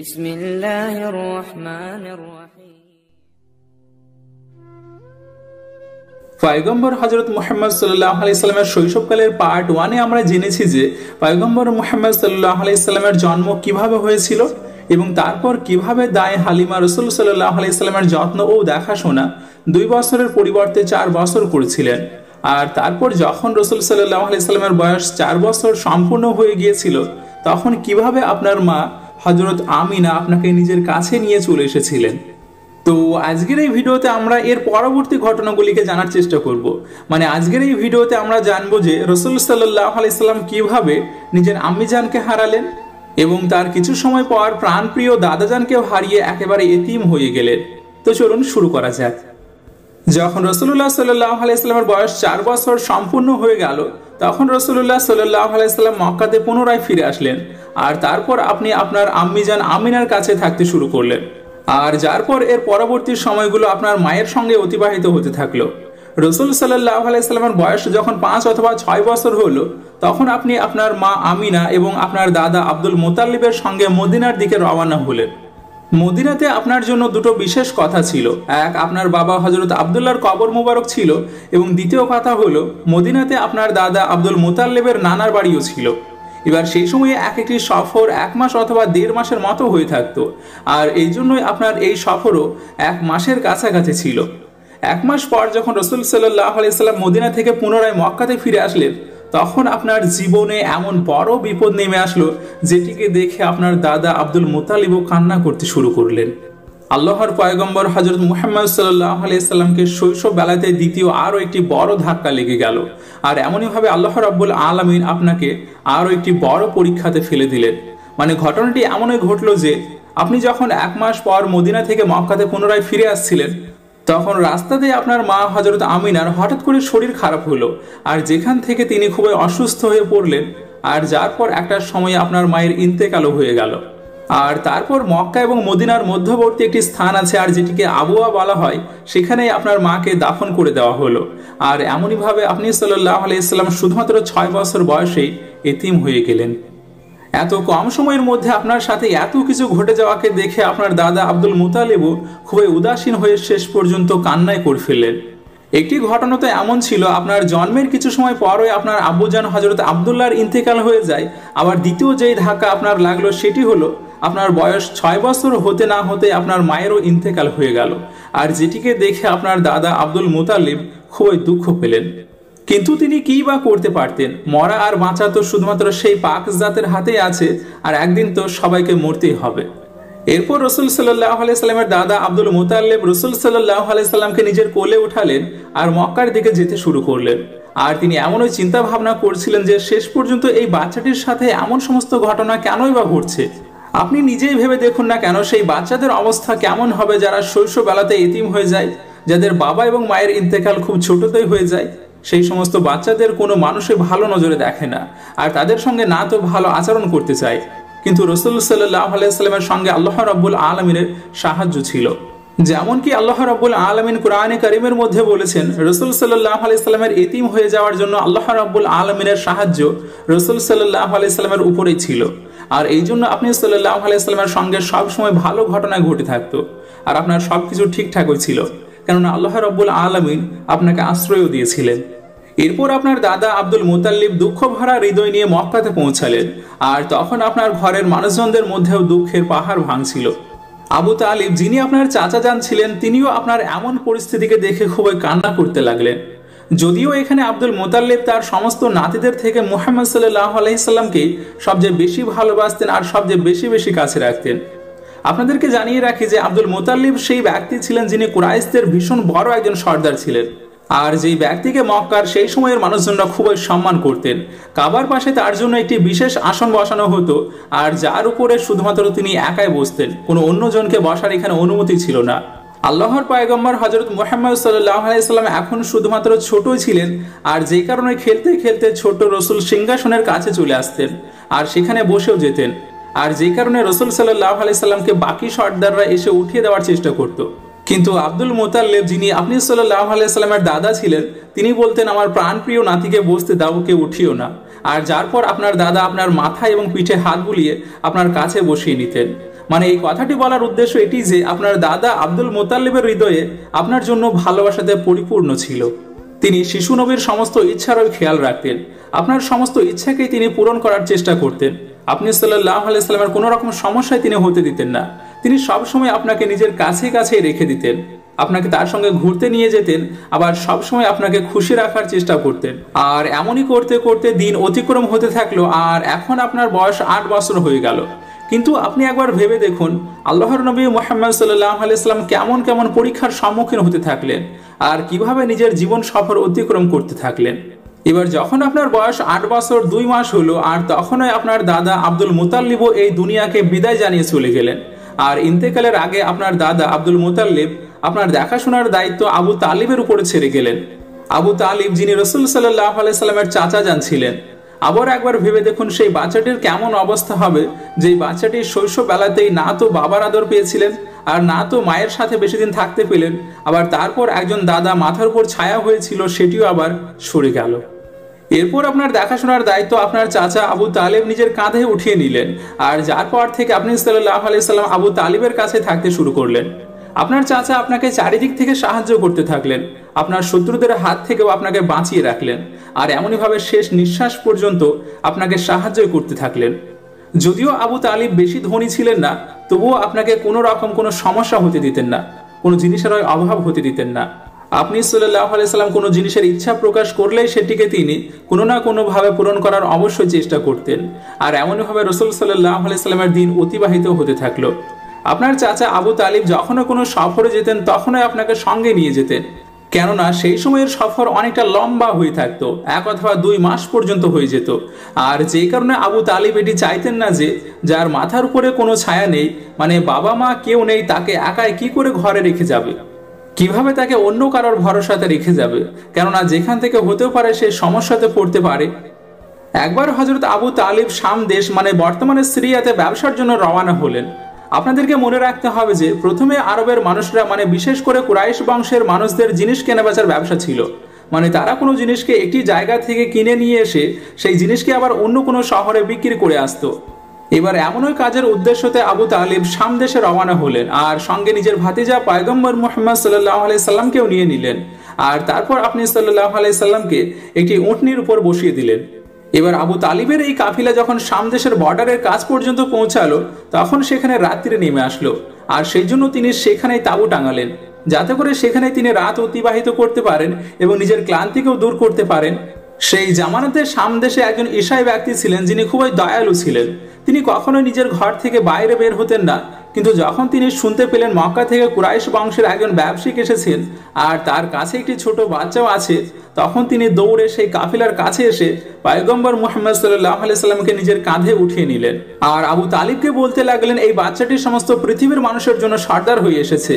بسم الله الرحمن الرحيم পায়গম্বর হজরত মোহাম্মদ সাল্লাহ আলাইস্লামের শৈশবকালের পার্ট ওয়ানে আমরা জেনেছি যে পায়গম্বর মোহাম্মদ সাল্লাহ আলাইস্লামের জন্ম কিভাবে হয়েছিল এবং তারপর কিভাবে দায় হালিমা রসুল সাল্লাহ আলাইস্লামের যত্ন ও দেখাশোনা দুই বছরের পরিবর্তে চার বছর করেছিলেন আর তারপর যখন রসুল সাল্লাহ আলাইস্লামের বয়স চার বছর সম্পূর্ণ হয়ে গিয়েছিল তখন কিভাবে আপনার মা হজরত আমিনা আপনাকে নিজের কাছে নিয়ে চলে এসেছিলেন তো আজকের এই ভিডিওতে আমরা এর পরবর্তী ঘটনাগুলিকে জানার চেষ্টা করব মানে আজকের এই ভিডিওতে আমরা জানবো যে রসুল সাল্লাহ আলাইসাল্লাম কীভাবে নিজের আম্মিজানকে হারালেন এবং তার কিছু সময় পর প্রাণপ্রিয় দাদাজানকেও হারিয়ে একেবারে এতিম হয়ে গেলেন তো চলুন শুরু করা যাক যখন রসুল্লাহ সাল্লাহ আলাইস্লামের বয়স চার বছর সম্পূর্ণ হয়ে গেল তখন রসুল্লাহ সাল্লাহ আলাইস্লাম মক্কাতে পুনরায় ফিরে আসলেন আর তারপর আপনি আপনার আম্মিজান আমিনার কাছে থাকতে শুরু করলেন আর যার পর এর পরবর্তী সময়গুলো আপনার মায়ের সঙ্গে অতিবাহিত হতে থাকলো রসুল সাল্লাহ আলাইস্লামের বয়স যখন পাঁচ অথবা ছয় বছর হলো তখন আপনি আপনার মা আমিনা এবং আপনার দাদা আব্দুল মোতাল্লিবের সঙ্গে মদিনার দিকে রওয়ানা হলেন মদিনাতে আপনার জন্য দুটো বিশেষ কথা ছিল এক আপনার বাবা হজরত আবদুল্লার কবর মুবারক ছিল এবং দ্বিতীয় কথা হলো মদিনাতে আপনার দাদা আব্দুল মোতাল্লেবের নানার বাড়িও ছিল এবার সেই সময়ে এক একটি সফর এক মাস অথবা দেড় মাসের মতো হয়ে থাকতো আর এই জন্যই আপনার এই সফরও এক মাসের কাছাকাছি ছিল এক মাস পর যখন রসুল সাল্লাহ আলাইসাল্লাম মদিনা থেকে পুনরায় মক্কাতে ফিরে আসলেন তখন আপনার জীবনে এমন বড় বিপদ নেমে আসলো যেটিকে দেখে আপনার দাদা আব্দুল মোতালিবও কান্না করতে শুরু করলেন আল্লাহর পয়গম্বর হজরত মুহাম্মদ সাল্লাহ আলাইসাল্লামকে শৈশববেলাতে দ্বিতীয় আরও একটি বড় ধাক্কা লেগে গেল আর এমনইভাবে আল্লাহ রাব্বুল আলমিন আপনাকে আরও একটি বড় পরীক্ষাতে ফেলে দিলেন মানে ঘটনাটি এমনই ঘটল যে আপনি যখন এক মাস পর মদিনা থেকে মক্কাতে পুনরায় ফিরে আসছিলেন তখন রাস্তাতে আপনার মা হজরত আমিনার হঠাৎ করে শরীর খারাপ হলো আর যেখান থেকে তিনি খুবই অসুস্থ হয়ে পড়লেন আর যার পর একটা সময় আপনার মায়ের ইন্তেকালও হয়ে গেল আর তারপর মক্কা এবং মদিনার মধ্যবর্তী একটি স্থান আছে আর যেটিকে আবুয়া বলা হয় সেখানেই আপনার মাকে দাফন করে দেওয়া হলো আর এমনইভাবে আপনি সাল্লাহ আলাইসাল্লাম শুধুমাত্র ছয় বছর বয়সেই এতিম হয়ে গেলেন এত কম সময়ের মধ্যে আপনার সাথে এত কিছু ঘটে যাওয়াকে দেখে আপনার দাদা আব্দুল মুতালেবও খুবই উদাসীন হয়ে শেষ পর্যন্ত কান্নায় করে ফেললেন একটি ঘটনা তো এমন ছিল আপনার জন্মের কিছু সময় পরই আপনার আব্বুজান হজরত আবদুল্লাহর ইন্তেকাল হয়ে যায় আবার দ্বিতীয় যেই ধাক্কা আপনার লাগলো সেটি হলো আপনার বয়স ছয় বছর হতে না হতে আপনার মায়েরও ইন্তেকাল হয়ে গেল আর যেটিকে দেখে আপনার দাদা আব্দুল মুতালিব খুবই দুঃখ পেলেন কিন্তু তিনি কী বা করতে পারতেন মরা আর বাঁচা তো শুধুমাত্র সেই পাক জাতের হাতেই আছে আর একদিন তো সবাইকে মরতেই হবে এরপর রসুল সাল্লাহ আলাইস্লামের দাদা আব্দুল মুতাল্লেব রসুল সাল্লাহ আলাইস্লামকে নিজের কোলে উঠালেন আর মক্কার দিকে যেতে শুরু করলেন আর তিনি এমনই চিন্তা ভাবনা করছিলেন যে শেষ পর্যন্ত এই বাচ্চাটির সাথে এমন সমস্ত ঘটনা কেনই বা ঘটছে আপনি নিজেই ভেবে দেখুন না কেন সেই বাচ্চাদের অবস্থা কেমন হবে যারা শৈশববেলাতে এতিম হয়ে যায় যাদের বাবা এবং মায়ের ইন্তেকাল খুব ছোটতেই হয়ে যায় সেই সমস্ত বাচ্চাদের কোনো মানুষে ভালো নজরে দেখে না আর তাদের সঙ্গে না তো ভালো আচরণ করতে চায় কিন্তু রসুল সাল্লাহ আলাইস্লামের সঙ্গে আল্লাহ রাবুল আলমিনের সাহায্য ছিল যেমন কি আল্লাহ রাবুল আলমিন কোরআনে করিমের মধ্যে বলেছেন রসুল সাল্লাহ আলাইস্লামের এতিম হয়ে যাওয়ার জন্য আল্লাহ রাবুল আলমিনের সাহায্য রসুল সাল্লাহ আলাইস্লামের উপরেই ছিল আর এই জন্য আপনি সাল্লাহ আলাইস্লামের সঙ্গে সবসময় ভালো ঘটনা ঘটে থাকতো আর আপনার সব কিছু ঠিকঠাকই ছিল কেননা আল্লাহ রব্বুল আলমিন আপনাকে আশ্রয়ও দিয়েছিলেন এরপর আপনার দাদা আব্দুল মুতাল্লিব দুঃখ ভরা হৃদয় নিয়ে মক্কাতে পৌঁছালেন আর তখন আপনার ঘরের মানুষজনদের মধ্যেও দুঃখের পাহাড় ভাঙছিল আবু তালিব যিনি আপনার চাচা যান ছিলেন তিনিও আপনার এমন পরিস্থিতিকে দেখে খুবই কান্না করতে লাগলেন যদিও এখানে আব্দুল মোতাল্লিব তার সমস্ত নাতিদের থেকে মোহাম্মদ সাল্লাহ আলাইসাল্লামকে সবচেয়ে বেশি ভালোবাসতেন আর সবচেয়ে বেশি বেশি কাছে রাখতেন আপনাদেরকে জানিয়ে রাখি যে আব্দুল মোতাল্লিব সেই ব্যক্তি ছিলেন যিনি কুরাইস্তের ভীষণ বড় একজন সর্দার ছিলেন আর যেই ব্যক্তিকে মক্কার সেই সময়ের মানুষজনরা খুবই সম্মান করতেন কাবার পাশে তার জন্য একটি বিশেষ আসন বসানো হতো আর যার উপরে শুধুমাত্র তিনি একাই বসতেন কোনো অন্যজনকে বসার এখানে অনুমতি ছিল না আল্লাহর পায়গম্বর হজরত মোহাম্মদ সাল্লাম এখন শুধুমাত্র ছোট ছিলেন আর যে কারণে খেলতে খেলতে ছোট রসুল সিংহাসনের কাছে চলে আসতেন আর সেখানে বসেও যেতেন আর যে কারণে রসুল সাল্লাহ আলাইসাল্লামকে বাকি সর্দাররা এসে উঠিয়ে দেওয়ার চেষ্টা করতো কিন্তু আব্দুল মোতাল্লেব যিনি আপনি সাল্লাহ আলাইসাল্লামের দাদা ছিলেন তিনি বলতেন আমার প্রাণপ্রিয় নাতিকে বসতে কে উঠিও না আর যার পর আপনার দাদা আপনার মাথা এবং পিঠে হাত বুলিয়ে আপনার কাছে বসিয়ে নিতেন মানে এই কথাটি বলার উদ্দেশ্য এটি যে আপনার দাদা আব্দুল মোতাল্লেবের হৃদয়ে আপনার জন্য ভালোবাসাতে পরিপূর্ণ ছিল তিনি শিশু নবীর সমস্ত ইচ্ছারই খেয়াল রাখতেন আপনার সমস্ত ইচ্ছাকেই তিনি পূরণ করার চেষ্টা করতেন আপনি সাল্লাহ আলাইসাল্লামের কোনো রকম সমস্যায় তিনি হতে দিতেন না তিনি সবসময় আপনাকে নিজের কাছে কাছেই রেখে দিতেন আপনাকে তার সঙ্গে ঘুরতে নিয়ে যেতেন আবার সবসময় আপনাকে খুশি রাখার চেষ্টা করতেন আর এমনই করতে করতে দিন অতিক্রম হতে থাকলো আর এখন আপনার বয়স আট বছর হয়ে গেল কিন্তু আপনি একবার ভেবে দেখুন আল্লাহর নবী মোহাম্মদ সাল্লাহ আলাইসলাম কেমন কেমন পরীক্ষার সম্মুখীন হতে থাকলেন আর কিভাবে নিজের জীবন সফর অতিক্রম করতে থাকলেন এবার যখন আপনার বয়স আট বছর দুই মাস হলো আর তখনই আপনার দাদা আব্দুল মুতাল্লিবও এই দুনিয়াকে বিদায় জানিয়ে চলে গেলেন আর ইন্তেকালের আগে আপনার দাদা আব্দুল মোতাল্লিব আপনার দেখাশোনার দায়িত্ব আবু তালিবের উপরে ছেড়ে গেলেন আবু তালিব যিনি রসুল সাল্লাহ আলাইসাল্লামের চাচা যান ছিলেন আবার একবার ভেবে দেখুন সেই বাচ্চাটির কেমন অবস্থা হবে যেই বাচ্চাটি শৈশববেলাতেই না তো বাবার আদর পেয়েছিলেন আর না তো মায়ের সাথে বেশি দিন থাকতে পেলেন আবার তারপর একজন দাদা মাথার উপর ছায়া হয়েছিল সেটিও আবার সরে গেল এরপর আপনার দেখাশোনার দায়িত্ব আপনার চাচা আবু তালেব নিজের কাঁধে উঠিয়ে নিলেন আর যার পর থেকে আপনি সাল্লাহ আলাইসাল্লাম আবু তালিবের কাছে থাকতে শুরু করলেন আপনার চাচা আপনাকে চারিদিক থেকে সাহায্য করতে থাকলেন আপনার শত্রুদের হাত থেকেও আপনাকে বাঁচিয়ে রাখলেন আর এমনইভাবে শেষ নিঃশ্বাস পর্যন্ত আপনাকে সাহায্য করতে থাকলেন যদিও আবু তালিব বেশি ধনী ছিলেন না তবুও আপনাকে কোনো রকম কোনো সমস্যা হতে দিতেন না কোনো জিনিসের অভাব হতে দিতেন না আপনি সাল্লাহ আলাইসাল্লাম কোনো জিনিসের ইচ্ছা প্রকাশ করলে সেটিকে তিনি কোনো না কোনোভাবে পূরণ করার অবশ্যই চেষ্টা করতেন আর এমনইভাবে রসুল সাল্লাহ আলাইসাল্লামের দিন অতিবাহিত হতে থাকলো আপনার চাচা আবু তালিব যখনও কোনো সফরে যেতেন তখনই আপনাকে সঙ্গে নিয়ে যেতেন কেননা সেই সময়ের সফর অনেকটা লম্বা হয়ে থাকতো এক অথবা দুই মাস পর্যন্ত হয়ে যেত আর যে কারণে আবু তালিব এটি চাইতেন না যে যার মাথার উপরে কোনো ছায়া নেই মানে বাবা মা কেউ নেই তাকে একাই কি করে ঘরে রেখে যাবে কিভাবে তাকে অন্য কারোর ভরসাতে রেখে যাবে কেননা যেখান থেকে হতেও পারে সে সমস্যাতে পড়তে পারে একবার হজরত আবু তালিব শাম দেশ মানে বর্তমানে সিরিয়াতে ব্যবসার জন্য রওয়ানা হলেন আপনাদেরকে মনে রাখতে হবে যে প্রথমে আরবের মানুষরা মানে বিশেষ করে কুরাইশ বংশের মানুষদের জিনিস কেনাবেচার ব্যবসা ছিল মানে তারা কোনো জিনিসকে একটি জায়গা থেকে কিনে নিয়ে এসে সেই জিনিসকে আবার অন্য কোনো শহরে বিক্রি করে আসতো এবার এমনই কাজের উদ্দেশ্যতে আবু তালিব সামদেশে রওনা হলেন আর সঙ্গে নিজের ভাতিজা পায়গম্বর মোহাম্মদ সাল্লাহ আলাইসাল্লামকেও নিয়ে নিলেন আর তারপর আপনি সাল্লাহ আলাইসাল্লামকে একটি উঠনির উপর বসিয়ে দিলেন এবার আবু তালিবের এই কাফিলা যখন সামদেশের বর্ডারের কাজ পর্যন্ত পৌঁছালো তখন সেখানে রাত্রিরে নেমে আসলো আর সেই জন্য তিনি সেখানেই তাঁবু টাঙালেন যাতে করে সেখানে তিনি রাত অতিবাহিত করতে পারেন এবং নিজের ক্লান্তিকেও দূর করতে পারেন সেই জামানাতে সামদেশে একজন ঈশাই ব্যক্তি ছিলেন যিনি খুবই দয়ালু ছিলেন তিনি কখনো নিজের ঘর থেকে বাইরে বের হতেন না কিন্তু যখন তিনি শুনতে পেলেন মক্কা থেকে কুরাইশ বংশের একজন ব্যবসায়িক এসেছেন আর তার কাছে একটি ছোট বাচ্চাও আছে তখন তিনি দৌড়ে সেই কাফিলার কাছে এসে পায়গম্বর মোহাম্মদ সাল্লাহ সাল্লামকে নিজের কাঁধে উঠিয়ে নিলেন আর আবু তালিবকে বলতে লাগলেন এই বাচ্চাটি সমস্ত পৃথিবীর মানুষের জন্য সর্দার হয়ে এসেছে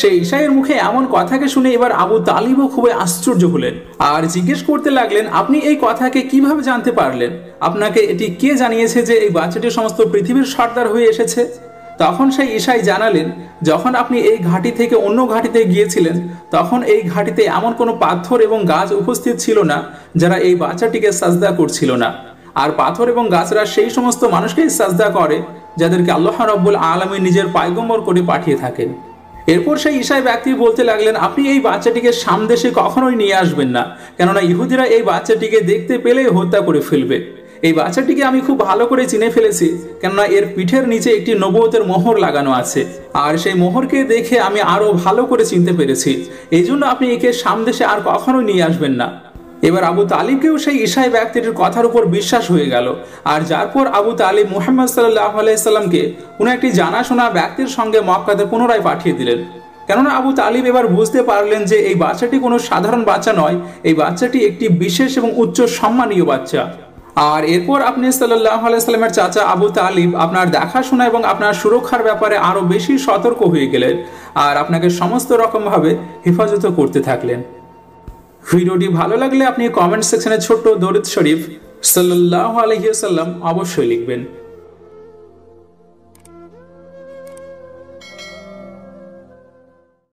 সেই ঈশাইয়ের মুখে এমন কথাকে শুনে এবার আবু তালিবও খুবই আশ্চর্য হলেন আর জিজ্ঞেস করতে লাগলেন আপনি এই কথাকে কিভাবে জানতে পারলেন আপনাকে এটি কে জানিয়েছে যে এই বাচ্চাটি সমস্ত পৃথিবীর সর্দার হয়ে এসেছে তখন সেই ঈশাই জানালেন যখন আপনি এই ঘাটি থেকে অন্য ঘাটিতে গিয়েছিলেন তখন এই ঘাটিতে এমন কোনো পাথর এবং গাছ উপস্থিত ছিল না যারা এই বাচ্চাটিকে সাজদা করছিল না আর পাথর এবং গাছরা সেই সমস্ত মানুষকেই সাজদা করে যাদেরকে আল্লাহ রব্বুল আলমী নিজের পায়গম্বর করে পাঠিয়ে থাকেন এরপর সেই ঈশাই ব্যক্তি বলতে লাগলেন আপনি এই বাচ্চাটিকে সামদেশে কখনোই নিয়ে আসবেন না কেননা ইহুদিরা এই বাচ্চাটিকে দেখতে পেলেই হত্যা করে ফেলবে এই বাচ্চাটিকে আমি খুব ভালো করে চিনে ফেলেছি কেননা এর পিঠের নিচে একটি নবতের মোহর লাগানো আছে আর সেই মোহরকে দেখে আমি আরও ভালো করে চিনতে পেরেছি এই জন্য আপনি একে সামদেশে আর কখনোই নিয়ে আসবেন না এবার আবু তালিবকেও সেই ঈশাই ব্যক্তিটির কথার উপর বিশ্বাস হয়ে গেল আর যার পর আবু তালিব মুহাম্মদ সাল্লাহ আলাইসাল্লামকে কোনো একটি জানাশোনা ব্যক্তির সঙ্গে মক্কাতে পুনরায় পাঠিয়ে দিলেন কেননা আবু তালিব এবার বুঝতে পারলেন যে এই বাচ্চাটি কোনো সাধারণ বাচ্চা নয় এই বাচ্চাটি একটি বিশেষ এবং উচ্চ সম্মানীয় বাচ্চা আর এরপর আপনি সাল্লাহ আলাইস্লামের চাচা আবু তালিব আপনার দেখাশোনা এবং আপনার সুরক্ষার ব্যাপারে আরও বেশি সতর্ক হয়ে গেলেন আর আপনাকে সমস্ত রকমভাবে হেফাজত করতে থাকলেন ভিডিওটি ভালো লাগলে আপনি কমেন্ট সেকশনে ছোট্ট দরিদ শরীফ সাল্লাহ সাল্লাম অবশ্যই লিখবেন